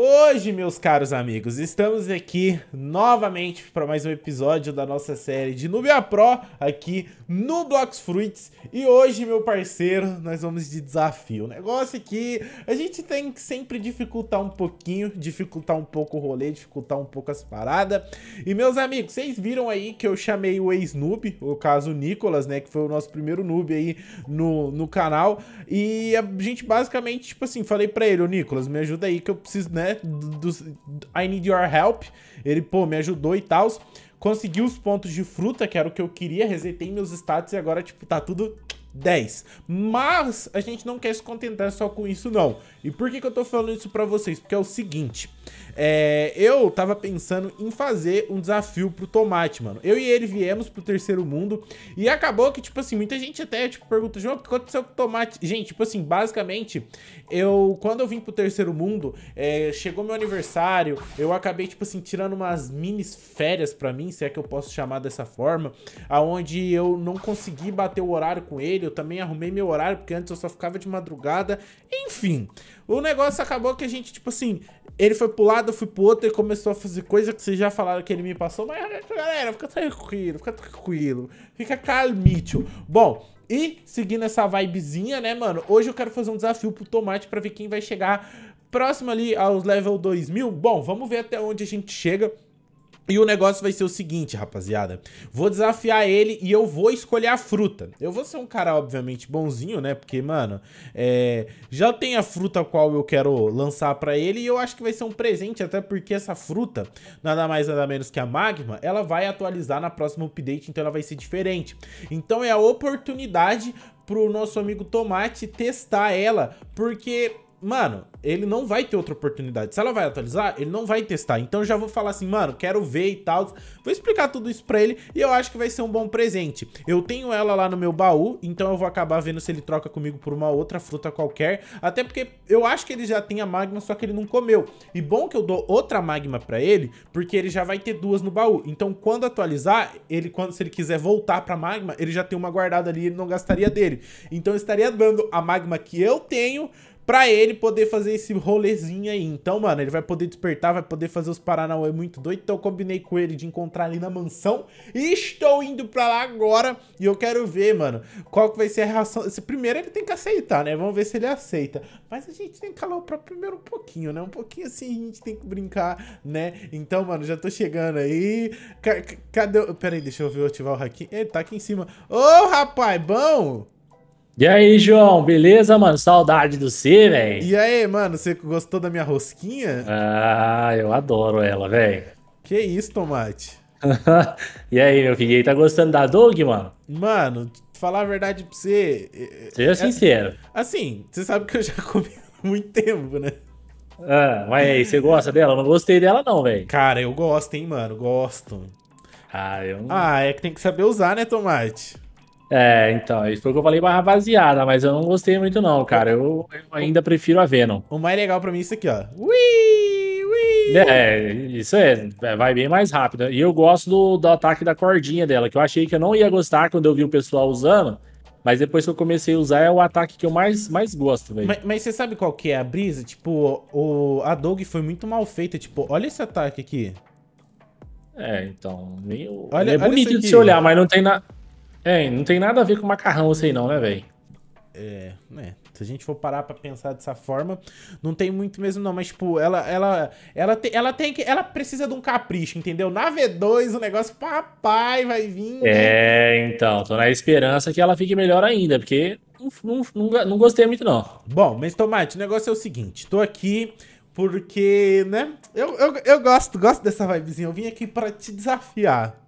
Hoje, meus caros amigos, estamos aqui novamente para mais um episódio da nossa série de Nubia Pro aqui no Blocks Fruits. E hoje, meu parceiro, nós vamos de desafio. O negócio é que a gente tem que sempre dificultar um pouquinho, dificultar um pouco o rolê, dificultar um pouco as paradas. E, meus amigos, vocês viram aí que eu chamei o ex-noob, o caso Nicolas, né, que foi o nosso primeiro noob aí no, no canal. E a gente basicamente, tipo assim, falei para ele, ô Nicolas, me ajuda aí que eu preciso, né, né? Do, do, I Need Your Help. Ele, pô, me ajudou e tal. Consegui os pontos de fruta, que era o que eu queria. Resetei meus status e agora, tipo, tá tudo 10. Mas a gente não quer se contentar só com isso, não. E por que, que eu tô falando isso pra vocês? Porque é o seguinte... É, eu tava pensando em fazer um desafio pro Tomate, mano. Eu e ele viemos pro terceiro mundo e acabou que, tipo assim, muita gente até tipo, pergunta, João, o que aconteceu com o Tomate? Gente, tipo assim, basicamente, eu, quando eu vim pro terceiro mundo, é, chegou meu aniversário, eu acabei, tipo assim, tirando umas mini férias pra mim, se é que eu posso chamar dessa forma, aonde eu não consegui bater o horário com ele, eu também arrumei meu horário, porque antes eu só ficava de madrugada, enfim. O negócio acabou que a gente, tipo assim, ele foi pro lado, eu fui pro outro e começou a fazer coisa que vocês já falaram que ele me passou. Mas, galera, fica tranquilo, fica tranquilo. Fica calmítio. Bom, e seguindo essa vibezinha, né, mano? Hoje eu quero fazer um desafio pro Tomate pra ver quem vai chegar próximo ali aos level 2000. Bom, vamos ver até onde a gente chega. E o negócio vai ser o seguinte, rapaziada. Vou desafiar ele e eu vou escolher a fruta. Eu vou ser um cara, obviamente, bonzinho, né? Porque, mano, é... já tem a fruta qual eu quero lançar pra ele. E eu acho que vai ser um presente, até porque essa fruta, nada mais nada menos que a Magma, ela vai atualizar na próxima update, então ela vai ser diferente. Então é a oportunidade pro nosso amigo Tomate testar ela, porque mano, ele não vai ter outra oportunidade. Se ela vai atualizar, ele não vai testar. Então eu já vou falar assim, mano, quero ver e tal. Vou explicar tudo isso pra ele e eu acho que vai ser um bom presente. Eu tenho ela lá no meu baú, então eu vou acabar vendo se ele troca comigo por uma outra fruta qualquer. Até porque eu acho que ele já tem a magma, só que ele não comeu. E bom que eu dou outra magma pra ele, porque ele já vai ter duas no baú. Então quando atualizar, ele quando se ele quiser voltar pra magma, ele já tem uma guardada ali, ele não gastaria dele. Então eu estaria dando a magma que eu tenho pra ele poder fazer esse rolezinho aí. Então, mano, ele vai poder despertar, vai poder fazer os Paranauê muito doido. Então eu combinei com ele de encontrar ali na mansão. E estou indo pra lá agora. E eu quero ver, mano, qual que vai ser a reação. Esse primeiro ele tem que aceitar, né? Vamos ver se ele aceita. Mas a gente tem que calar o próprio primeiro um pouquinho, né? Um pouquinho assim, a gente tem que brincar, né? Então, mano, já tô chegando aí. C cadê o... Pera aí, deixa eu ver, ativar o hack. Ele tá aqui em cima. Ô, oh, rapaz, bom! E aí, João, beleza, mano? Saudade do C, velho. E aí, mano, você gostou da minha rosquinha? Ah, eu adoro ela, velho. Que isso, Tomate? e aí, meu filho, aí tá gostando da Dog, mano? Mano, falar a verdade pra você. É, é, Seja é, sincero. Assim, você sabe que eu já comi muito tempo, né? Ah, mas aí, você gosta dela? Eu não gostei dela, não, velho. Cara, eu gosto, hein, mano? Gosto. Ah, eu não... Ah, é que tem que saber usar, né, Tomate? É, então, isso foi o que eu falei barra rapaziada, mas eu não gostei muito, não, cara. Eu, eu ainda prefiro a Venom. O mais legal pra mim é isso aqui, ó. Ui, ui. É, isso é, é, vai bem mais rápido. E eu gosto do, do ataque da cordinha dela, que eu achei que eu não ia gostar quando eu vi o pessoal usando. Mas depois que eu comecei a usar, é o ataque que eu mais, mais gosto, velho. Mas, mas, você sabe qual que é a brisa? Tipo, o, a Dog foi muito mal feita. Tipo, olha esse ataque aqui. É, então. Meio... Olha, é bonito de se olhar, mas não tem nada. É, não tem nada a ver com macarrão isso aí não, né, velho? É, né? Se a gente for parar pra pensar dessa forma, não tem muito mesmo, não. Mas, tipo, ela, ela, ela, te, ela tem que. Ela precisa de um capricho, entendeu? Na V2, o negócio, papai, vai vir. Né? É, então, tô na esperança que ela fique melhor ainda, porque não, não, não gostei muito, não. Bom, mas Tomate, o negócio é o seguinte: tô aqui porque, né? Eu, eu, eu gosto, gosto dessa vibezinha. Eu vim aqui para te desafiar.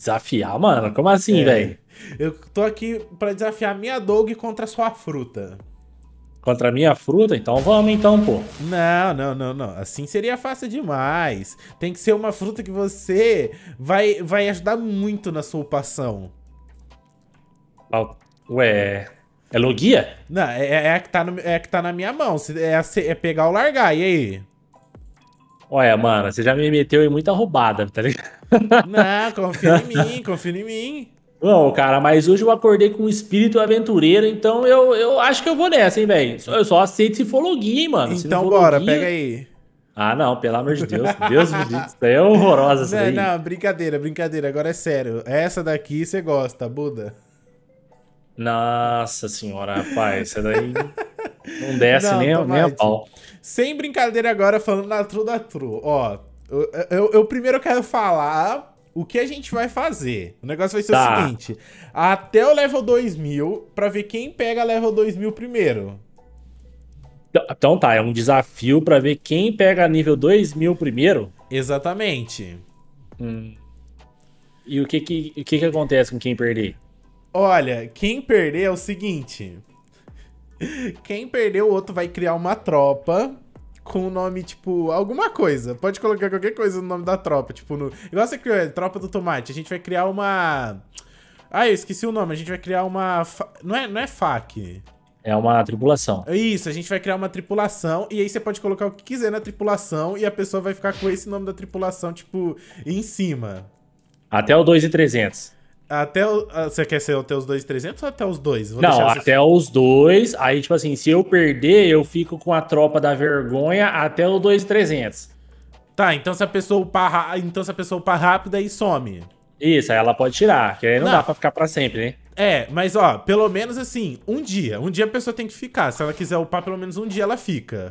Desafiar, mano? Como assim, é. velho? Eu tô aqui para desafiar minha Dog contra sua fruta. Contra a minha fruta? Então vamos então, pô. Não, não, não, não. Assim seria fácil demais. Tem que ser uma fruta que você vai, vai ajudar muito na sua upação. Ué. É logia? Não, é, é, a que tá no, é a que tá na minha mão. É, a, é pegar ou largar, e aí? Olha, mano, você já me meteu em muita roubada, tá ligado? Não, confia em mim, confia em mim. Não, cara, mas hoje eu acordei com um espírito aventureiro, então eu, eu acho que eu vou nessa, hein, velho. Eu só aceito se for login, mano. Então bora, login, pega aí. Ah, não, pelo amor de Deus. Deus me diz, isso daí é horrorosa essa daí. Não, brincadeira, brincadeira. Agora é sério. Essa daqui você gosta, Buda. Nossa senhora, rapaz, essa daí... Não desce não, nem, nem a pau. Sem brincadeira agora, falando na Tru da Tru. Ó, eu, eu, eu primeiro quero falar o que a gente vai fazer. O negócio vai ser tá. o seguinte: até o level 2000, pra ver quem pega level 2000 primeiro. Então, então tá, é um desafio para ver quem pega nível 2000 primeiro? Exatamente. Hum. E o que que, o que que acontece com quem perder? Olha, quem perder é o seguinte: quem perdeu, o outro vai criar uma tropa com o nome, tipo, alguma coisa. Pode colocar qualquer coisa no nome da tropa. Tipo, no... igual você criou, é, tropa do tomate. A gente vai criar uma... Ah, eu esqueci o nome. A gente vai criar uma... Fa... Não é, não é FAQ. É uma tripulação. Isso, a gente vai criar uma tripulação e aí você pode colocar o que quiser na tripulação e a pessoa vai ficar com esse nome da tripulação, tipo, em cima. Até o 2,300. Até o, ah, você quer ser até os 2,300 ou até os dois? Vou não, até os dois. Aí, tipo assim, se eu perder, eu fico com a tropa da vergonha até o 2,300. Tá, então se a pessoa upar, então se a pessoa upar rápido, aí some. Isso, aí ela pode tirar, que aí não, não, dá pra ficar pra sempre, né? É, mas ó, pelo menos assim, um dia. Um dia a pessoa tem que ficar. Se ela quiser upar pelo menos um dia, ela fica.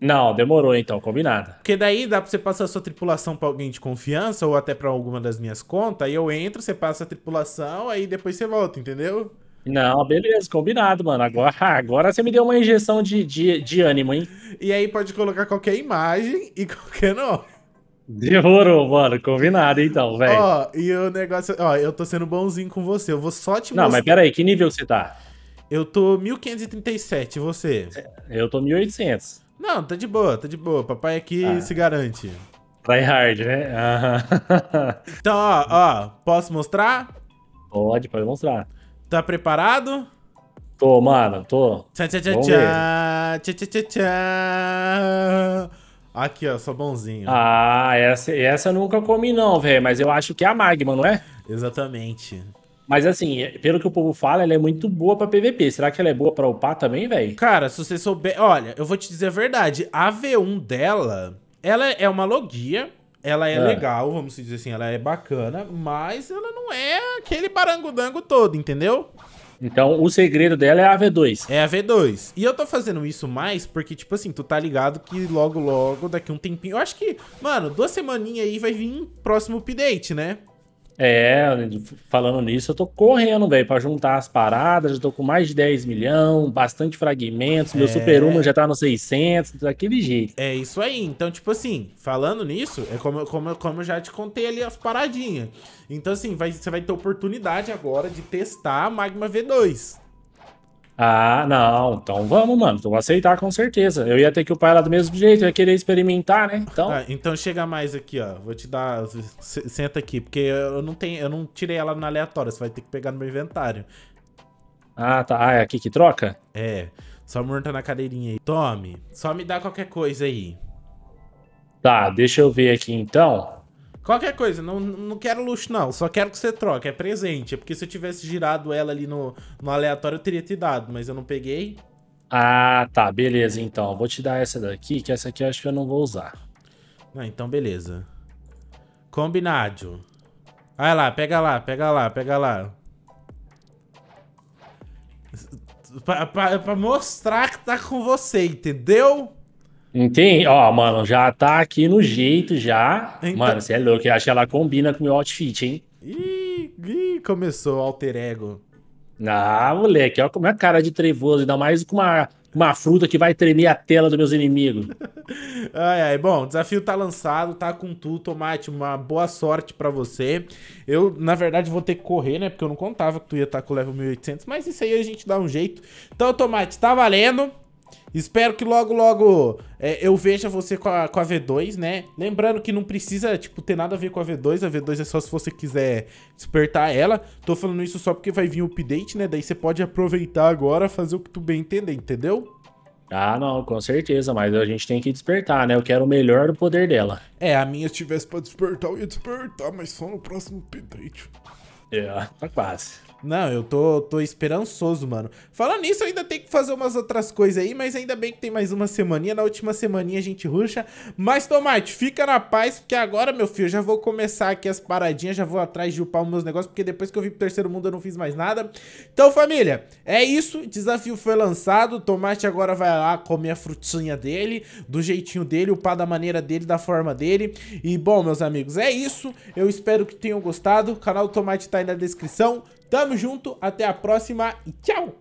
Não, demorou então, combinado. Porque daí dá pra você passar a sua tripulação pra alguém de confiança ou até pra alguma das minhas contas. Aí eu entro, você passa a tripulação, aí depois você volta, entendeu? Não, beleza, combinado, mano. Agora, agora você me deu uma injeção de, de, de ânimo, hein? E aí pode colocar qualquer imagem e qualquer nome. Demorou, mano. Combinado, então, velho. Ó, e o negócio... Ó, eu tô sendo bonzinho com você. Eu vou só te mostrar. Não, mas peraí, que nível você tá? Eu tô 1537, e você? Eu tô 1800. Não, tá de boa, tá de boa. Papai aqui ah. se garante. Vai hard, né? Ah. então, ó, ó, posso mostrar? Pode, pode mostrar. Tá preparado? Tô, mano, tô. Tchá, tchá, tchá, tchá, tchá, tchá, tchá. Aqui, ó, só bonzinho. Ah, essa, essa eu nunca comi não, velho, mas eu acho que é a Magma, não é? Exatamente. Mas assim, é, pelo que o povo fala, ela é muito boa para PVP. Será que ela é boa para upar também, velho? Cara, se você souber. Olha, eu vou te dizer a verdade. A V1 dela, ela é uma logia. Ela é, é, legal, vamos dizer assim, ela é bacana, mas ela não é aquele barangudango todo, entendeu? Então, o segredo dela é a V2. É a V2. E eu tô fazendo isso mais porque, tipo assim, tu tá ligado que logo, logo, daqui um tempinho... Eu acho que, mano, duas semaninhas aí vai vir um próximo update, né? É, falando nisso, eu tô correndo, velho, pra juntar as paradas, já tô com mais de 10 milhão, bastante fragmentos, é... meu Super Uma já tá no 600, daquele jeito. É isso aí, então, tipo assim, falando nisso, é como, como, como eu já te contei ali as paradinhas. Então, assim, vai, você vai ter oportunidade agora de testar a Magma V2. Ah, não. Então vamos, mano. Vou aceitar com certeza. Eu ia ter que upar ela do mesmo jeito, eu ia querer experimentar, né? Então. Ah, então chega mais aqui, ó. Vou te dar. Senta aqui, porque eu não tenho. Eu não tirei ela na aleatória. Você vai ter que pegar no meu inventário. Ah, tá. Ah, é aqui que troca? É. Só monta na cadeirinha aí. Tome. Só me dá qualquer coisa aí. Tá, deixa eu ver aqui então. Qualquer coisa, não, não quero luxo, não. Só quero que você troque, é presente. É porque se eu tivesse girado ela ali no, no aleatório, eu teria te dado, mas eu não peguei. Ah, tá, beleza, então. Vou te dar essa daqui, que essa aqui eu acho que eu não vou usar. Ah, então beleza. Combinado. Vai lá, pega lá, pega lá, pega lá. Pra, pra, pra mostrar que tá com você, entendeu? Entendi. Ó, mano, já tá aqui no jeito já. Então... Mano, você é louco. Eu acho que ela combina com o meu outfit, hein? Ih, ih começou o alter ego. Ah, moleque, olha como é a cara de trevoso, ainda mais com uma, uma fruta que vai tremer a tela dos meus inimigos. ai, ai, bom, o desafio tá lançado, tá com tudo, Tomate, uma boa sorte para você. Eu, na verdade, vou ter que correr, né, porque eu não contava que tu ia estar tá com o level 1800, mas isso aí a gente dá um jeito. Então, Tomate, tá valendo, Espero que logo, logo é, eu veja você com a, com a V2, né? Lembrando que não precisa, tipo, ter nada a ver com a V2. A V2 é só se você quiser despertar ela. Tô falando isso só porque vai vir o update, né? Daí você pode aproveitar agora, fazer o que tu bem entender, entendeu? Ah, não, com certeza, mas a gente tem que despertar, né? Eu quero o melhor do poder dela. É, a minha se tivesse pra despertar, eu ia despertar, mas só no próximo update. É, tá quase. Não, eu tô, tô esperançoso, mano. Falando nisso, eu ainda tenho que fazer umas outras coisas aí, mas ainda bem que tem mais uma semaninha. Na última semaninha a gente ruxa. Mas, Tomate, fica na paz, porque agora, meu filho, eu já vou começar aqui as paradinhas, já vou atrás de upar os meus negócios, porque depois que eu vim pro terceiro mundo eu não fiz mais nada. Então, família, é isso. Desafio foi lançado. Tomate agora vai lá comer a frutinha dele, do jeitinho dele, upar da maneira dele, da forma dele. E, bom, meus amigos, é isso. Eu espero que tenham gostado. O canal Tomate tá Tá aí na descrição. Tamo junto, até a próxima e tchau!